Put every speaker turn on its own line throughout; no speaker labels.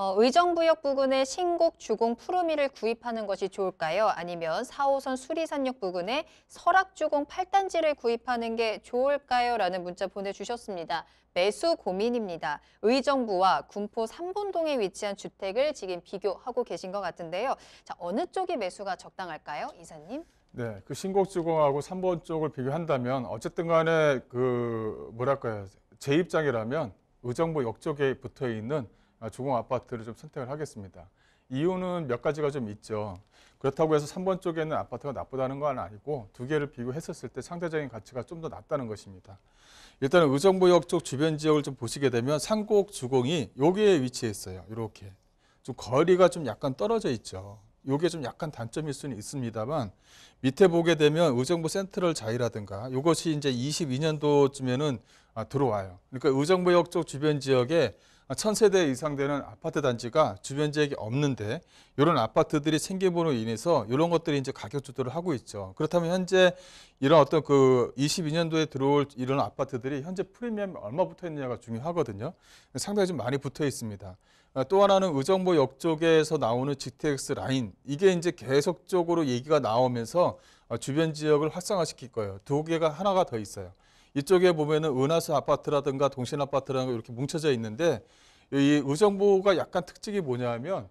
어, 의정부역 부근에 신곡 주공 푸르미를 구입하는 것이 좋을까요? 아니면 4호선 수리산역 부근에 설악주공 8단지를 구입하는 게 좋을까요? 라는 문자 보내주셨습니다. 매수 고민입니다. 의정부와 군포 3본동에 위치한 주택을 지금 비교하고 계신 것 같은데요. 자, 어느 쪽이 매수가 적당할까요? 이사님?
네, 그 신곡주공하고 3번 쪽을 비교한다면 어쨌든 간에 그 뭐랄까요. 제 입장이라면 의정부 역쪽에 붙어 있는 주공 아, 아파트를 좀 선택을 하겠습니다. 이유는 몇 가지가 좀 있죠. 그렇다고 해서 3번 쪽에는 있 아파트가 나쁘다는 건 아니고 두 개를 비교했었을 때 상대적인 가치가 좀 더 낮다는 것입니다. 일단 의정부역 쪽 주변 지역을 좀 보시게 되면 상곡 주공이 여기에 위치해 있어요. 이렇게 좀 거리가 좀 약간 떨어져 있죠. 요게 좀 약간 단점일 수는 있습니다만 밑에 보게 되면 의정부 센트럴 자이라든가 이것이 이제 22년도쯤에는 아, 들어와요. 그러니까 의정부역 쪽 주변 지역에 1000세대 이상 되는 아파트 단지가 주변 지역이 없는데 이런 아파트들이 생기므로 인해서 이런 것들이 이제 가격 조절을 하고 있죠. 그렇다면 현재 이런 어떤 그 22년도에 들어올 이런 아파트들이 현재 프리미엄이 얼마 붙어 있느냐가 중요하거든요. 상당히 좀 많이 붙어 있습니다. 아, 또 하나는 의정부역 쪽에서 나오는 GTX 라인 이게 이제 계속적으로 얘기가 나오면서 아, 주변 지역을 활성화시킬 거예요. 두 개가 하나가 더 있어요. 이쪽에 보면은 은하수 아파트라든가 동신 아파트라든가 이렇게 뭉쳐져 있는데 이 의정부가 약간 특징이 뭐냐면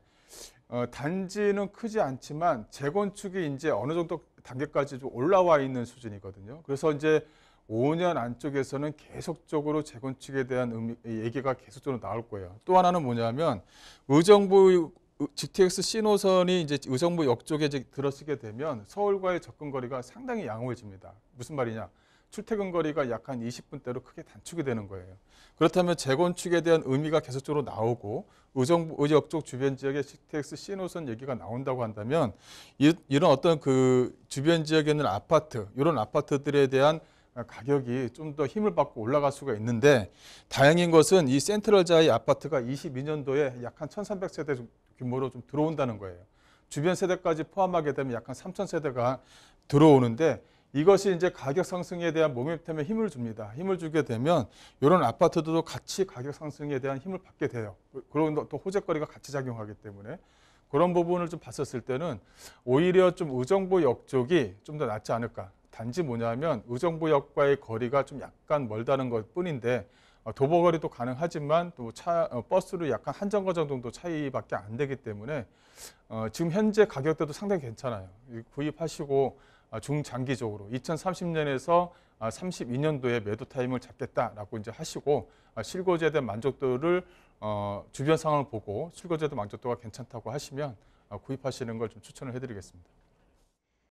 어, 단지는 크지 않지만 재건축이 이제 어느 정도 단계까지 좀 올라와 있는 수준이거든요. 그래서 이제 5년 안쪽에서는 계속적으로 재건축에 대한 얘기가 계속적으로 나올 거예요. 또 하나는 뭐냐면 의정부 GTX 신호선이 이제 의정부 역 쪽에 들어서게 되면 서울과의 접근 거리가 상당히 양호해집니다. 무슨 말이냐? 출퇴근 거리가 약 한 20분대로 크게 단축이 되는 거예요. 그렇다면 재건축에 대한 의미가 계속적으로 나오고 의정부, 의역 쪽 주변 지역의 CTX 신호선 얘기가 나온다고 한다면 이, 이런 어떤 그 주변 지역에 있는 아파트, 이런 아파트들에 대한 가격이 좀 더 힘을 받고 올라갈 수가 있는데 다행인 것은 이 센트럴 자의 아파트가 22년도에 약 한 1,300세대 규모로 좀 들어온다는 거예요. 주변 세대까지 포함하게 되면 약 한 3,000세대가 들어오는데 이것이 이제 가격 상승에 대한 모멘텀에 힘을 줍니다. 힘을 주게 되면 이런 아파트도 들 같이 가격 상승에 대한 힘을 받게 돼요. 그런 또 호재거리가 같이 작용하기 때문에 그런 부분을 좀 봤었을 때는 오히려 좀 의정부역 쪽이 좀 더 낫지 않을까. 단지 뭐냐면 의정부역과의 거리가 좀 약간 멀다는 것 뿐인데 어, 도보거리도 가능하지만 또 차, 어, 버스로 약간 한정거 정도 차이밖에 안 되기 때문에 어, 지금 현재 가격대도 상당히 괜찮아요. 구입하시고 아, 중장기적으로 2030년에서 32년도에 아, 매도 타임을 잡겠다라고 이제 하시고 아, 실거주에 대한 만족도를 어, 주변 상황을 보고 실거주에 대한 만족도가 괜찮다고 하시면 구입하시는 걸 좀 추천을 해드리겠습니다.